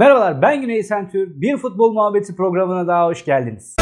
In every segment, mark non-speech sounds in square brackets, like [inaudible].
Merhabalar ben Güney Sentür. Bir Futbol Muhabbeti programına daha hoş geldiniz.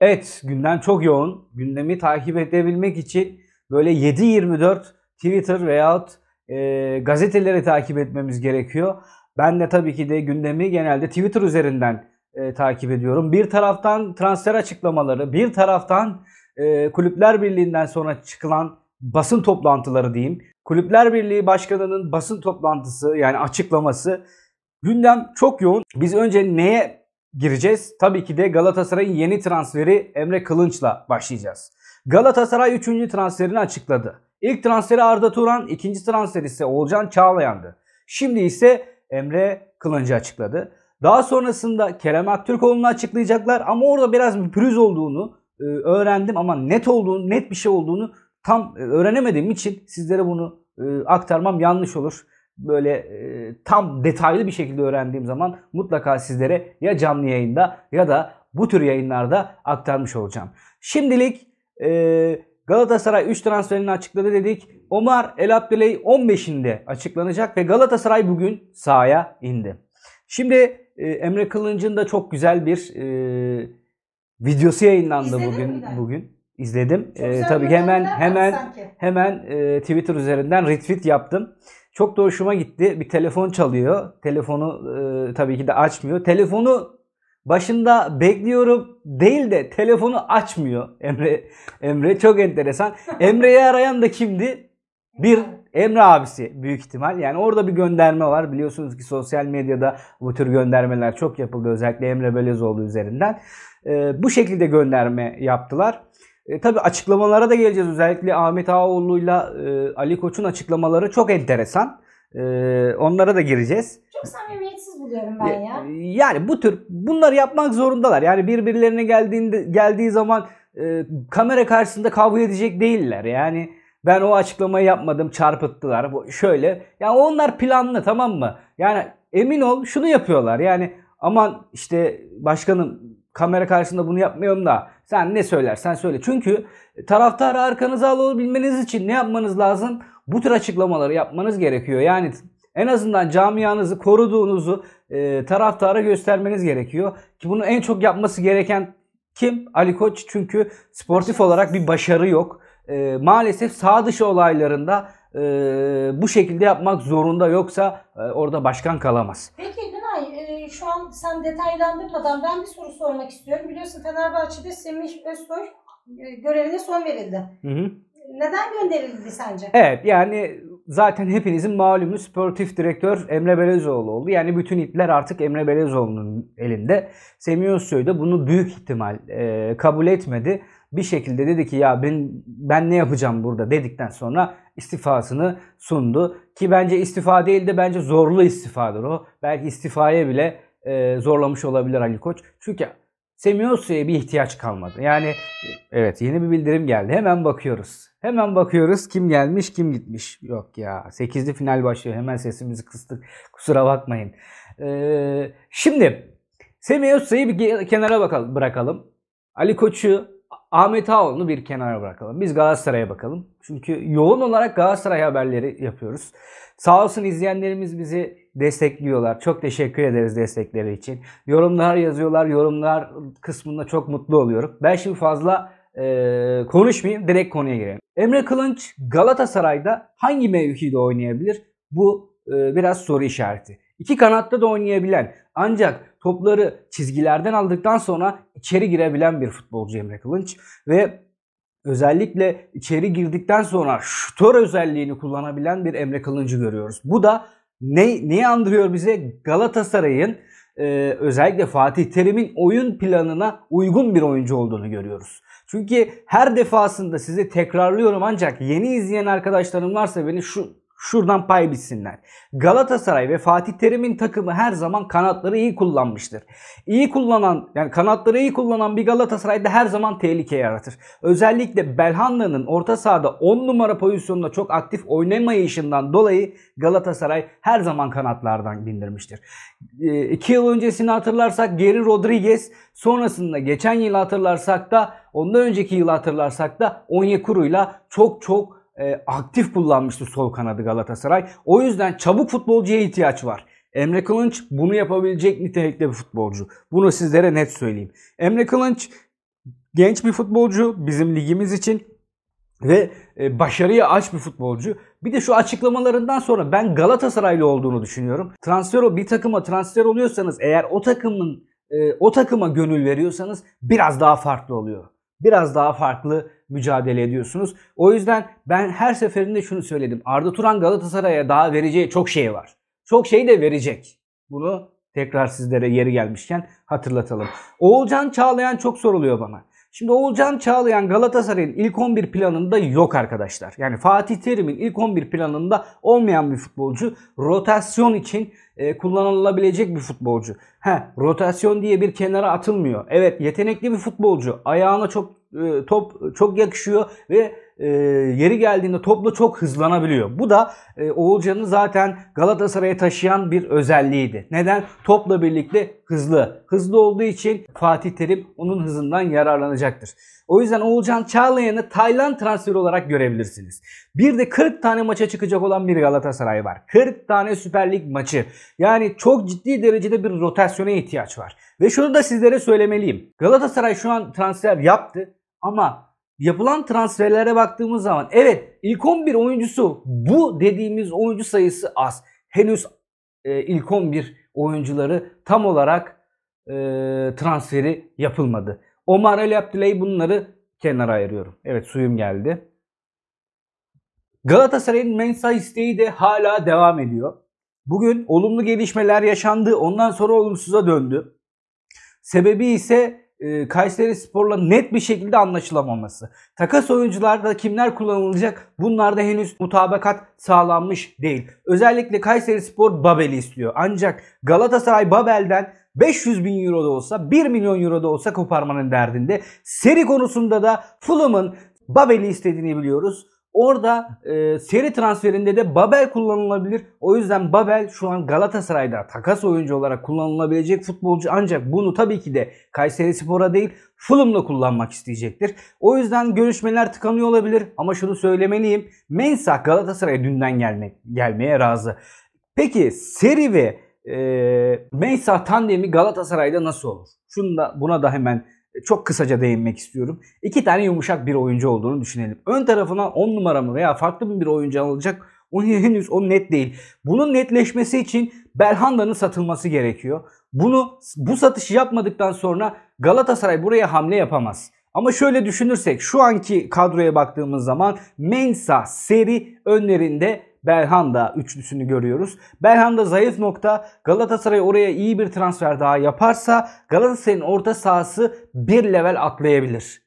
Evet gündem çok yoğun. Gündemi takip edebilmek için böyle 7-24 Twitter veyahut e, gazeteleri takip etmemiz gerekiyor. Ben de tabii ki de gündemi genelde Twitter üzerinden e, takip ediyorum. Bir taraftan transfer açıklamaları, bir taraftan e, Kulüpler Birliği'nden sonra çıkılan basın toplantıları diyeyim. Kulüpler Birliği Başkanı'nın basın toplantısı yani açıklaması gündem çok yoğun. Biz önce neye gireceğiz? Tabii ki de Galatasaray'ın yeni transferi Emre Kılınç'la başlayacağız. Galatasaray 3. transferini açıkladı. İlk transferi Arda Turan, ikinci transferi ise Olcan Çağlayan'dı. Şimdi ise Emre Kılıncı açıkladı. Daha sonrasında Kerem Aktürkoğlu'nu açıklayacaklar ama orada biraz bir pürüz olduğunu e, öğrendim ama net olduğunu, net bir şey olduğunu tam e, öğrenemediğim için sizlere bunu e, aktarmam yanlış olur. Böyle tam detaylı bir şekilde öğrendiğim zaman mutlaka sizlere ya canlı yayında ya da bu tür yayınlarda aktarmış olacağım. Şimdilik Galatasaray 3 transferini açıkladı dedik. Omar El Abdeley 15'inde açıklanacak ve Galatasaray bugün sahaya indi. Şimdi ee, Emre Kılınç'ın da çok güzel bir e, videosu yayınlandı İzledin bugün mi bugün. İzledim. Çok E, tabii hemen hemen sanki. hemen e, Twitter üzerinden retweet yaptım. Çok da hoşuma gitti. Bir telefon çalıyor. Telefonu e, tabii ki de açmıyor. Telefonu başında bekliyorum değil de telefonu açmıyor Emre Emre çok enteresan. [laughs] Emre'yi arayan da kimdi? Bir Emre abisi büyük ihtimal. Yani orada bir gönderme var. Biliyorsunuz ki sosyal medyada bu tür göndermeler çok yapıldı. Özellikle Emre Belezoğlu üzerinden. E, bu şekilde gönderme yaptılar. E, tabii açıklamalara da geleceğiz. Özellikle Ahmet Ağaoğlu'yla e, Ali Koç'un açıklamaları çok enteresan. E, onlara da gireceğiz. Çok samimiyetsiz buluyorum ben ya. E, yani bu tür bunları yapmak zorundalar. Yani birbirlerine geldiğinde geldiği zaman e, kamera karşısında kavga edecek değiller. Yani ben o açıklamayı yapmadım çarpıttılar. Şöyle. Ya yani onlar planlı tamam mı? Yani emin ol şunu yapıyorlar. Yani aman işte başkanım kamera karşısında bunu yapmıyorum da sen ne söylersen söyle. Çünkü taraftarı arkanıza alabilmeniz için ne yapmanız lazım? Bu tür açıklamaları yapmanız gerekiyor. Yani en azından camianızı koruduğunuzu e, taraftara göstermeniz gerekiyor. Ki bunu en çok yapması gereken kim? Ali Koç çünkü sportif olarak bir başarı yok e, maalesef sağ dışı olaylarında e, bu şekilde yapmak zorunda yoksa e, orada başkan kalamaz. Peki Günay e, şu an sen detaylandırmadan ben bir soru sormak istiyorum. Biliyorsun Fenerbahçe'de Semih Özsoy e, görevine son verildi. Hı hı. Neden gönderildi sence? Evet yani zaten hepinizin malumu sportif direktör Emre Belezoğlu oldu. Yani bütün ipler artık Emre Belezoğlu'nun elinde. Semih Özsoy da bunu büyük ihtimal e, kabul etmedi bir şekilde dedi ki ya ben ben ne yapacağım burada dedikten sonra istifasını sundu. Ki bence istifa değil de bence zorlu istifadır o. Belki istifaya bile e, zorlamış olabilir Ali Koç. Çünkü Semiosu'ya bir ihtiyaç kalmadı. Yani e, evet yeni bir bildirim geldi. Hemen bakıyoruz. Hemen bakıyoruz kim gelmiş kim gitmiş. Yok ya 8'li final başlıyor. Hemen sesimizi kıstık. Kusura bakmayın. Ee, şimdi Semiosu'yu bir kenara bakalım, bırakalım. Ali Koç'u Ahmet Ağoğlu'nu bir kenara bırakalım. Biz Galatasaray'a bakalım. Çünkü yoğun olarak Galatasaray haberleri yapıyoruz. Sağ olsun izleyenlerimiz bizi destekliyorlar. Çok teşekkür ederiz destekleri için. Yorumlar yazıyorlar. Yorumlar kısmında çok mutlu oluyorum. Ben şimdi fazla e, konuşmayayım. Direkt konuya girelim. Emre Kılınç Galatasaray'da hangi mevkide oynayabilir? Bu e, biraz soru işareti. İki kanatta da oynayabilen ancak Topları çizgilerden aldıktan sonra içeri girebilen bir futbolcu Emre Kılınç ve özellikle içeri girdikten sonra şutör özelliğini kullanabilen bir Emre Kılıncı görüyoruz. Bu da ne, neyi andırıyor bize? Galatasaray'ın e, özellikle Fatih Terim'in oyun planına uygun bir oyuncu olduğunu görüyoruz. Çünkü her defasında size tekrarlıyorum ancak yeni izleyen arkadaşlarım varsa beni şu Şuradan pay bitsinler. Galatasaray ve Fatih Terim'in takımı her zaman kanatları iyi kullanmıştır. İyi kullanan yani kanatları iyi kullanan bir Galatasaray da her zaman tehlike yaratır. Özellikle Belhanda'nın orta sahada 10 numara pozisyonunda çok aktif oynamayışından dolayı Galatasaray her zaman kanatlardan bindirmiştir. 2 ee, yıl öncesini hatırlarsak Geri Rodriguez sonrasında geçen yıl hatırlarsak da ondan önceki yıl hatırlarsak da Onyekuru'yla çok çok e, aktif kullanmıştı sol kanadı Galatasaray. O yüzden çabuk futbolcuya ihtiyaç var. Emre Kılınç bunu yapabilecek nitelikte bir futbolcu. Bunu sizlere net söyleyeyim. Emre Kılınç genç bir futbolcu bizim ligimiz için ve e, başarıyı aç bir futbolcu. Bir de şu açıklamalarından sonra ben Galatasaraylı olduğunu düşünüyorum. Transfer bir takıma transfer oluyorsanız eğer o takımın e, o takıma gönül veriyorsanız biraz daha farklı oluyor. Biraz daha farklı mücadele ediyorsunuz. O yüzden ben her seferinde şunu söyledim. Arda Turan Galatasaray'a daha vereceği çok şey var. Çok şey de verecek. Bunu tekrar sizlere yeri gelmişken hatırlatalım. Oğulcan Çağlayan çok soruluyor bana. Şimdi Oğulcan Çağlayan Galatasaray'ın ilk 11 planında yok arkadaşlar. Yani Fatih Terim'in ilk 11 planında olmayan bir futbolcu. Rotasyon için e, kullanılabilecek bir futbolcu. He, rotasyon diye bir kenara atılmıyor. Evet yetenekli bir futbolcu. Ayağına çok e, top çok yakışıyor ve e, yeri geldiğinde topla çok hızlanabiliyor. Bu da e, Oğulcan'ı zaten Galatasaray'a taşıyan bir özelliğiydi. Neden? Topla birlikte hızlı. Hızlı olduğu için Fatih Terim onun hızından yararlanacaktır. O yüzden Oğulcan Çağlayan'ı Tayland transferi olarak görebilirsiniz. Bir de 40 tane maça çıkacak olan bir Galatasaray var. 40 tane Süper Lig maçı. Yani çok ciddi derecede bir rotasyona ihtiyaç var. Ve şunu da sizlere söylemeliyim. Galatasaray şu an transfer yaptı ama yapılan transferlere baktığımız zaman evet ilk 11 oyuncusu bu dediğimiz oyuncu sayısı az. Henüz e, ilk 11 oyuncuları tam olarak e, transferi yapılmadı. Omar Ali Abdüley bunları kenara ayırıyorum. Evet suyum geldi. Galatasaray'ın Mensa isteği de hala devam ediyor. Bugün olumlu gelişmeler yaşandı. Ondan sonra olumsuza döndü. Sebebi ise e, Kayseri Spor'la net bir şekilde anlaşılamaması. Takas oyuncularda kimler kullanılacak bunlarda henüz mutabakat sağlanmış değil. Özellikle Kayseri Spor Babel'i istiyor. Ancak Galatasaray Babel'den 500 bin euro da olsa 1 milyon euro da olsa koparmanın derdinde. Seri konusunda da Fulham'ın Babel'i istediğini biliyoruz. Orada e, seri transferinde de Babel kullanılabilir. O yüzden Babel şu an Galatasaray'da takas oyuncu olarak kullanılabilecek futbolcu ancak bunu tabii ki de Kayseri Spor'a değil Fulham'la kullanmak isteyecektir. O yüzden görüşmeler tıkanıyor olabilir ama şunu söylemeliyim. Mensah Galatasaray'a dünden gelmek, gelmeye razı. Peki Seri ve e, Mensah tandemi Galatasaray'da nasıl olur? Şunu da, buna da hemen çok kısaca değinmek istiyorum. İki tane yumuşak bir oyuncu olduğunu düşünelim. Ön tarafına 10 numaramı veya farklı bir oyuncu alacak o [laughs] henüz o net değil. Bunun netleşmesi için Belhanda'nın satılması gerekiyor. Bunu bu satışı yapmadıktan sonra Galatasaray buraya hamle yapamaz. Ama şöyle düşünürsek şu anki kadroya baktığımız zaman Mensa seri önlerinde Belhanda üçlüsünü görüyoruz. Belhanda zayıf nokta. Galatasaray oraya iyi bir transfer daha yaparsa Galatasaray'ın orta sahası bir level atlayabilir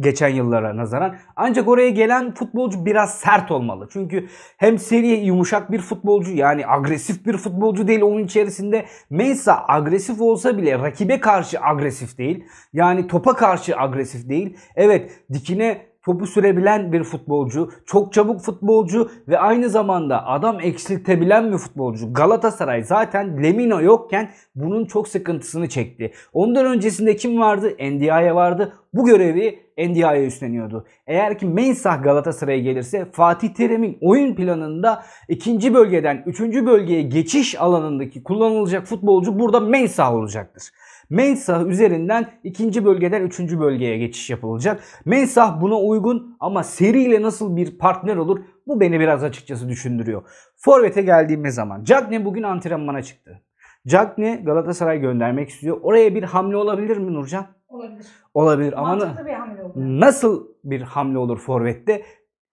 geçen yıllara nazaran. Ancak oraya gelen futbolcu biraz sert olmalı. Çünkü hem seri yumuşak bir futbolcu yani agresif bir futbolcu değil. Onun içerisinde Mensa agresif olsa bile rakibe karşı agresif değil. Yani topa karşı agresif değil. Evet dikine topu sürebilen bir futbolcu, çok çabuk futbolcu ve aynı zamanda adam eksiltebilen bir futbolcu. Galatasaray zaten Lemina yokken bunun çok sıkıntısını çekti. Ondan öncesinde kim vardı? Endiaye vardı. Bu görevi NDI'ye üstleniyordu. Eğer ki Mensah Galatasaray'a gelirse Fatih Terim'in oyun planında ikinci bölgeden üçüncü bölgeye geçiş alanındaki kullanılacak futbolcu burada Mensah olacaktır. Mensah üzerinden ikinci bölgeden üçüncü bölgeye geçiş yapılacak. Mensah buna uygun ama seriyle nasıl bir partner olur bu beni biraz açıkçası düşündürüyor. Forvet'e geldiğimiz zaman Cagne bugün antrenmana çıktı. Cagne Galatasaray göndermek istiyor. Oraya bir hamle olabilir mi Nurcan? Olabilir. Olabilir ama bir hamle olur. nasıl bir hamle olur Forvet'te?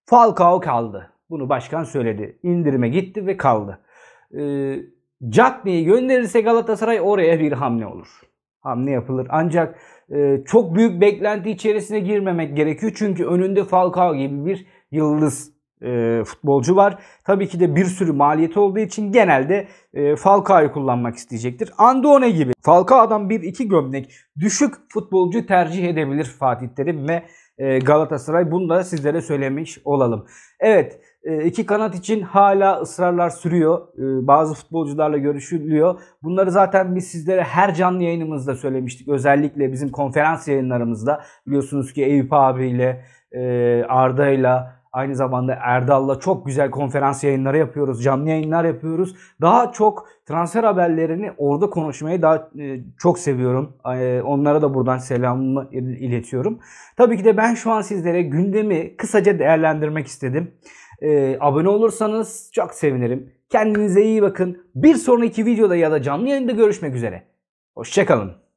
Falcao kaldı. Bunu başkan söyledi. İndirime gitti ve kaldı. Ee, Cagney'i gönderirse Galatasaray oraya bir hamle olur. Hamle yapılır. Ancak e, çok büyük beklenti içerisine girmemek gerekiyor. Çünkü önünde Falcao gibi bir yıldız e, futbolcu var. Tabii ki de bir sürü maliyeti olduğu için genelde e, Falcao'yu kullanmak isteyecektir. Andone gibi Falcao'dan bir iki gömlek düşük futbolcu tercih edebilir Fatih Terim ve e, Galatasaray. Bunu da sizlere söylemiş olalım. Evet e, iki kanat için hala ısrarlar sürüyor. E, bazı futbolcularla görüşülüyor. Bunları zaten biz sizlere her canlı yayınımızda söylemiştik. Özellikle bizim konferans yayınlarımızda biliyorsunuz ki Eyüp abiyle, e, Arda'yla, Aynı zamanda Erdal'la çok güzel konferans yayınları yapıyoruz, canlı yayınlar yapıyoruz. Daha çok transfer haberlerini orada konuşmayı daha e, çok seviyorum. E, onlara da buradan selamımı iletiyorum. Tabii ki de ben şu an sizlere gündemi kısaca değerlendirmek istedim. E, abone olursanız çok sevinirim. Kendinize iyi bakın. Bir sonraki videoda ya da canlı yayında görüşmek üzere. Hoşçakalın.